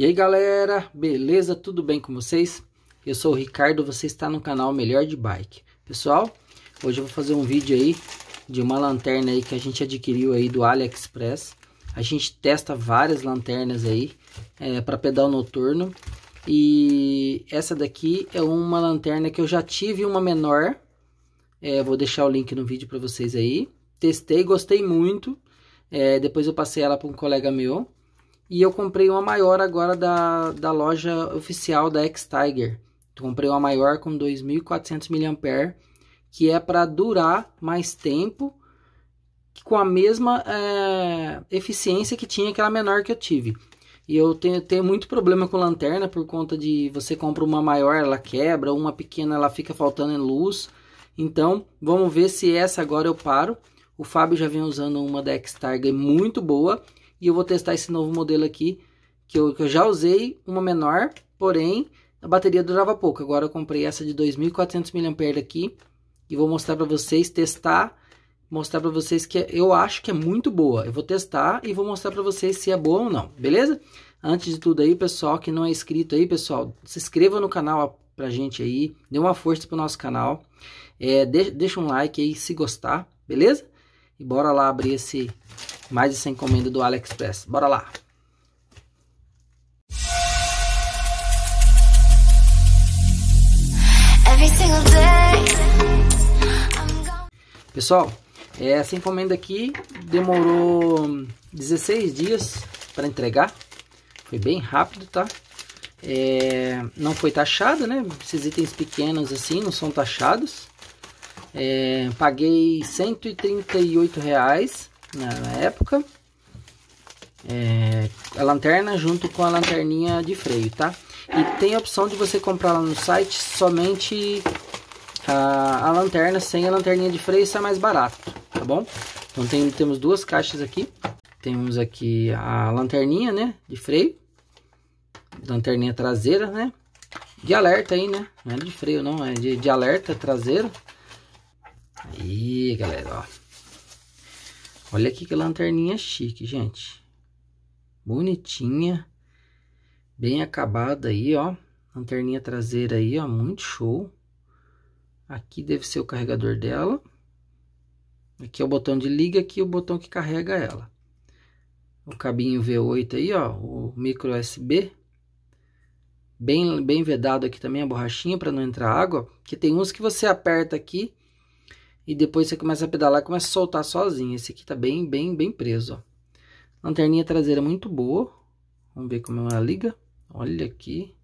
E aí galera, beleza? Tudo bem com vocês? Eu sou o Ricardo, você está no canal Melhor de Bike. Pessoal, hoje eu vou fazer um vídeo aí de uma lanterna aí que a gente adquiriu aí do AliExpress. A gente testa várias lanternas aí é, para pedal noturno. E essa daqui é uma lanterna que eu já tive uma menor. É, vou deixar o link no vídeo para vocês aí. Testei, gostei muito. É, depois eu passei ela para um colega meu. E eu comprei uma maior agora da, da loja oficial da X-Tiger. Comprei uma maior com 2.400 mAh, que é para durar mais tempo, com a mesma é, eficiência que tinha aquela menor que eu tive. E eu tenho, tenho muito problema com lanterna por conta de você compra uma maior, ela quebra, uma pequena ela fica faltando em luz. Então, vamos ver se essa agora eu paro. O Fábio já vem usando uma da X-Tiger muito boa e eu vou testar esse novo modelo aqui, que eu, que eu já usei, uma menor, porém a bateria durava pouco. Agora eu comprei essa de 2.400 mAh aqui e vou mostrar para vocês, testar, mostrar para vocês que é, eu acho que é muito boa. Eu vou testar e vou mostrar para vocês se é boa ou não, beleza? Antes de tudo aí, pessoal, que não é inscrito aí, pessoal, se inscreva no canal pra gente aí, dê uma força pro nosso canal, é, deixa um like aí se gostar, beleza? E bora lá abrir esse mais essa encomenda do AliExpress. Bora lá! Pessoal, essa encomenda aqui demorou 16 dias para entregar. Foi bem rápido, tá? É, não foi taxado, né? Esses itens pequenos assim não são taxados. É, paguei 138 reais na época. É, a lanterna junto com a lanterninha de freio, tá? E tem a opção de você comprar lá no site somente a, a lanterna sem a lanterninha de freio, isso é mais barato, tá bom? Então tem, temos duas caixas aqui. Temos aqui a lanterninha, né, de freio. Lanterninha traseira, né? De alerta aí, né? Não é de freio não, é de, de alerta traseira. Aí, galera, ó. Olha aqui que lanterninha chique, gente. Bonitinha. Bem acabada aí, ó. Lanterninha traseira aí, ó. Muito show. Aqui deve ser o carregador dela. Aqui é o botão de liga, aqui é o botão que carrega ela. O cabinho V8 aí, ó. O micro USB. Bem, bem vedado aqui também a borrachinha para não entrar água. Porque tem uns que você aperta aqui e depois você começa a pedalar, começa a soltar sozinho. Esse aqui tá bem, bem, bem preso, ó. Lanterninha traseira muito boa. Vamos ver como ela liga. Olha aqui.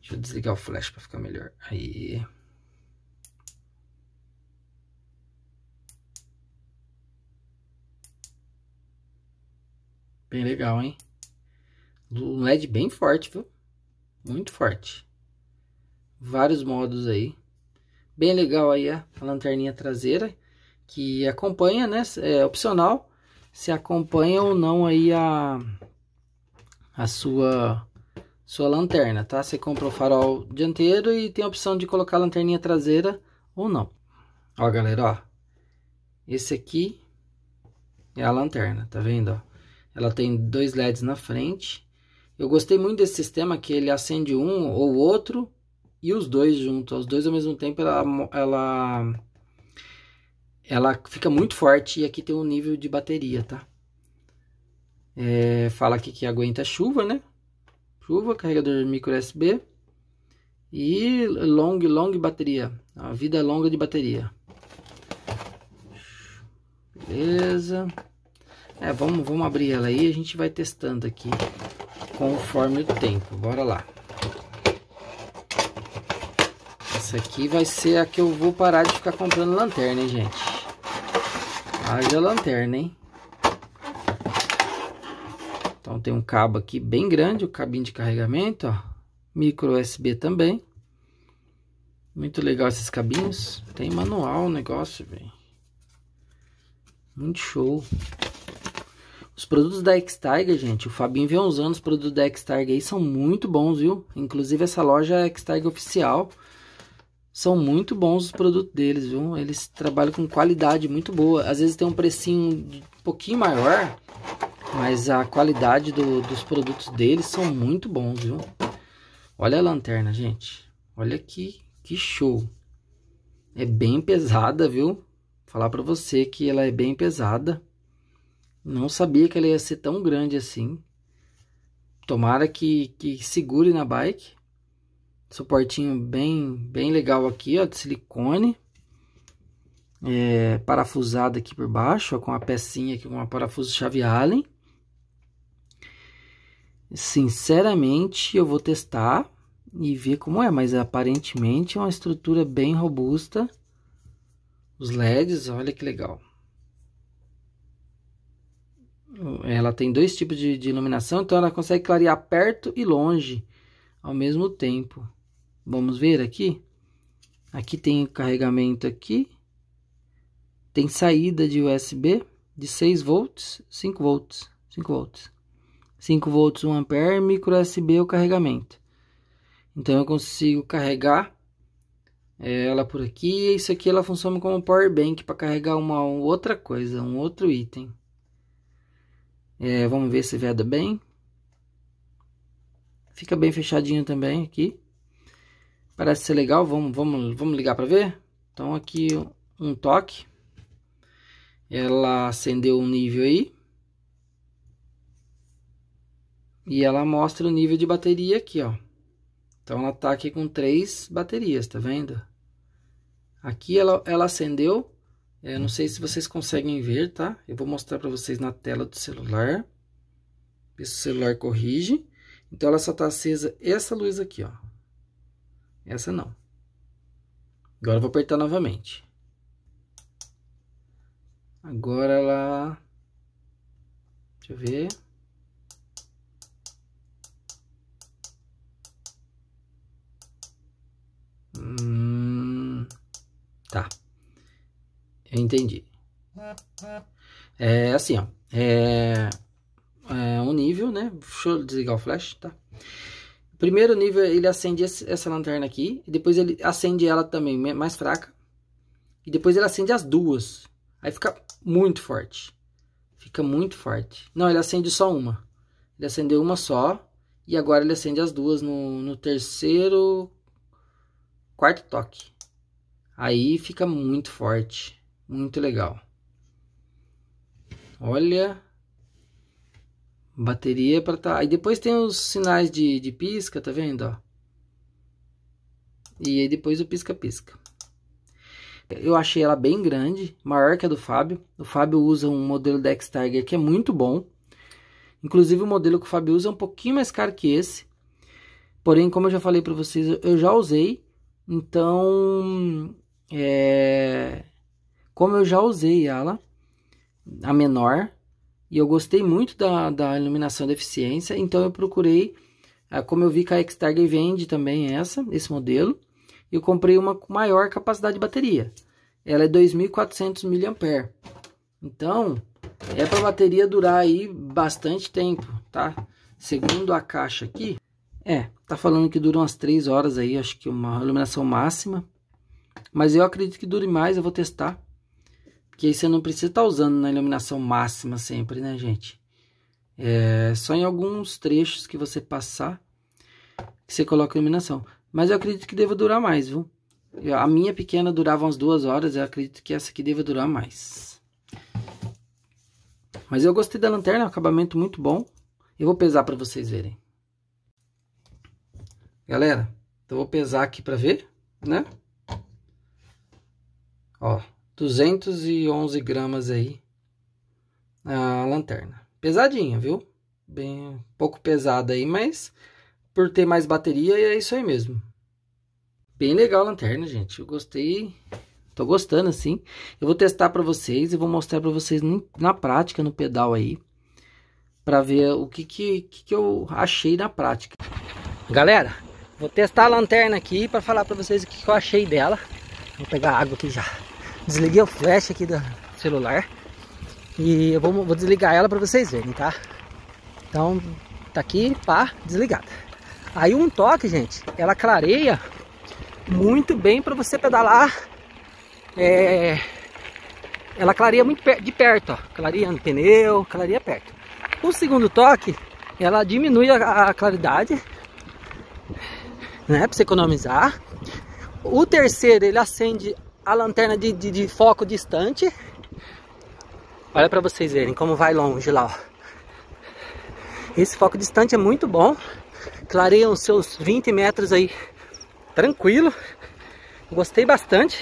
Deixa eu desligar o flash para ficar melhor. Aí. Bem legal, hein? Um LED bem forte, viu? Muito forte. Vários modos aí. Bem legal aí a lanterninha traseira, que acompanha, né? É opcional, se acompanha ou não aí a, a sua, sua lanterna, tá? Você compra o farol dianteiro e tem a opção de colocar a lanterninha traseira ou não. Ó, galera, ó. Esse aqui é a lanterna, tá vendo, ó? Ela tem dois LEDs na frente. Eu gostei muito desse sistema que ele acende um ou outro e os dois juntos, os dois ao mesmo tempo, ela, ela, ela fica muito forte e aqui tem um nível de bateria, tá? É, fala aqui que aguenta chuva, né? Chuva, carregador micro USB e long, long bateria, a vida é longa de bateria. Beleza. É, vamos, vamos abrir ela aí e a gente vai testando aqui conforme o tempo. Bora lá. Essa aqui vai ser a que eu vou parar de ficar comprando lanterna, hein, gente? Haja lanterna, hein? Então tem um cabo aqui bem grande, o cabinho de carregamento, ó. Micro USB também. Muito legal esses cabinhos. Tem manual o negócio, velho. Muito show. Os produtos da X-Tiger, gente, o Fabinho vem usando os produtos da X-Tiger aí, são muito bons, viu? Inclusive essa loja é tiger oficial são muito bons os produtos deles, viu? Eles trabalham com qualidade muito boa. Às vezes tem um precinho um pouquinho maior, mas a qualidade do, dos produtos deles são muito bons, viu? Olha a lanterna, gente. Olha que, que show. É bem pesada, viu? falar pra você que ela é bem pesada. Não sabia que ela ia ser tão grande assim. Tomara que, que segure na bike. Suportinho bem, bem legal aqui, ó, de silicone. É, parafusado aqui por baixo, ó, com a pecinha aqui, com a parafuso chave Allen. Sinceramente, eu vou testar e ver como é, mas aparentemente é uma estrutura bem robusta. Os LEDs, olha que legal. Ela tem dois tipos de, de iluminação, então ela consegue clarear perto e longe ao mesmo tempo. Vamos ver aqui. Aqui tem carregamento aqui. Tem saída de USB de 6 volts, 5 volts, 5 volts. 5 volts 1 ampere, micro USB o carregamento. Então eu consigo carregar é, ela por aqui. Isso aqui ela funciona como power bank para carregar uma outra coisa, um outro item. É, vamos ver se veda bem. Fica bem fechadinho também aqui. Parece ser legal, vamos, vamos, vamos ligar para ver? Então aqui um toque. Ela acendeu um nível aí. E ela mostra o nível de bateria aqui, ó. Então ela tá aqui com três baterias, tá vendo? Aqui ela, ela acendeu. Eu é, não sei se vocês conseguem ver, tá? Eu vou mostrar para vocês na tela do celular. o celular corrige. Então ela só tá acesa essa luz aqui, ó. Essa não. Agora vou apertar novamente. Agora ela... Deixa eu ver... Hum, tá. Eu entendi. É assim, ó. É, é um nível, né? Deixa eu desligar o flash, tá? Primeiro nível ele acende essa lanterna aqui, depois ele acende ela também mais fraca, e depois ele acende as duas. Aí fica muito forte. Fica muito forte. Não, ele acende só uma. Ele acendeu uma só, e agora ele acende as duas no, no terceiro, quarto toque. Aí fica muito forte, muito legal. Olha, Bateria para tá. Aí depois tem os sinais de, de pisca, tá vendo? Ó? E aí depois o pisca-pisca. Eu achei ela bem grande, maior que a do Fábio. O Fábio usa um modelo da X-Tiger que é muito bom. Inclusive o modelo que o Fábio usa é um pouquinho mais caro que esse. Porém, como eu já falei para vocês, eu já usei. Então, é... como eu já usei ela, a menor, e eu gostei muito da, da iluminação da eficiência, então eu procurei, ah, como eu vi que a X-Target vende também essa, esse modelo, eu comprei uma com maior capacidade de bateria. Ela é 2.400 mAh. Então, é para a bateria durar aí bastante tempo, tá? Segundo a caixa aqui, é, tá falando que dura umas 3 horas aí, acho que uma iluminação máxima. Mas eu acredito que dure mais, eu vou testar. Porque aí você não precisa estar tá usando na iluminação máxima sempre, né, gente? É só em alguns trechos que você passar que você coloca a iluminação. Mas eu acredito que deva durar mais, viu? A minha pequena durava umas duas horas, eu acredito que essa aqui deva durar mais. Mas eu gostei da lanterna, é um acabamento muito bom. Eu vou pesar para vocês verem. Galera, então vou pesar aqui para ver, né? Ó, 211 gramas aí a lanterna. Pesadinha, viu? Bem pouco pesada aí, mas por ter mais bateria é isso aí mesmo. Bem legal a lanterna, gente. Eu gostei. Tô gostando assim. Eu vou testar para vocês e vou mostrar para vocês na prática no pedal aí para ver o que, que que eu achei na prática. Galera, vou testar a lanterna aqui para falar para vocês o que, que eu achei dela. Vou pegar água aqui já. Desliguei o flash aqui do celular. E eu vou, vou desligar ela para vocês verem, tá? Então, tá aqui, pá, desligada. Aí um toque, gente, ela clareia muito bem para você pedalar. É, ela clareia muito de perto, ó. Clareia no pneu, clareia perto. O segundo toque, ela diminui a, a claridade, né? Para você economizar. O terceiro, ele acende a lanterna de, de, de foco distante. Olha para vocês verem como vai longe lá. Ó. Esse foco distante é muito bom. Clareia os seus 20 metros aí tranquilo. Gostei bastante.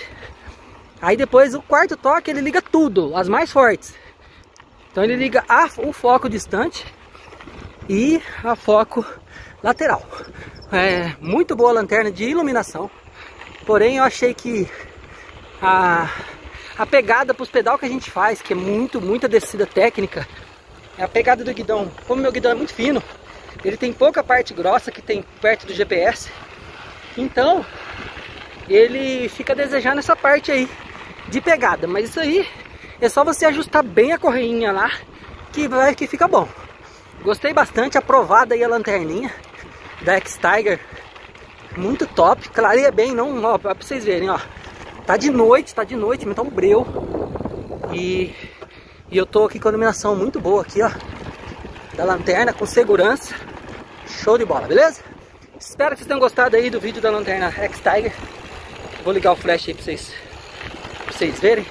Aí depois o quarto toque ele liga tudo, as mais fortes. Então ele liga a, o foco distante e a foco lateral. É muito boa a lanterna de iluminação. Porém eu achei que a, a pegada para os pedal que a gente faz, que é muito, muita descida técnica, é a pegada do guidão. Como meu guidão é muito fino, ele tem pouca parte grossa que tem perto do GPS, então ele fica desejando essa parte aí de pegada, mas isso aí é só você ajustar bem a correinha lá que vai que fica bom. Gostei bastante, aprovada aí a lanterninha da X-Tiger, muito top, clareia bem, não, ó, pra vocês verem, ó, Tá de noite, tá de noite, mas tá um breu. E, e eu tô aqui com a iluminação muito boa aqui, ó. Da lanterna, com segurança. Show de bola, beleza? Espero que vocês tenham gostado aí do vídeo da lanterna X-Tiger. Vou ligar o flash aí pra vocês, pra vocês verem.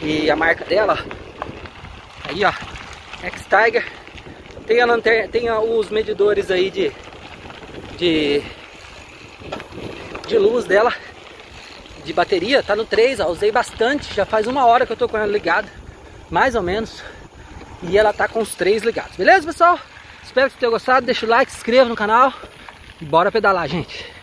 E a marca dela, ó. Aí, ó. X-Tiger. Tem a lanterna, tem os medidores aí de... De de luz dela de bateria, tá no 3, ó, usei bastante, já faz uma hora que eu tô com ela ligada, mais ou menos, e ela tá com os três ligados, beleza pessoal? Espero que vocês tenham gostado, deixa o like, se inscreva no canal e bora pedalar, gente!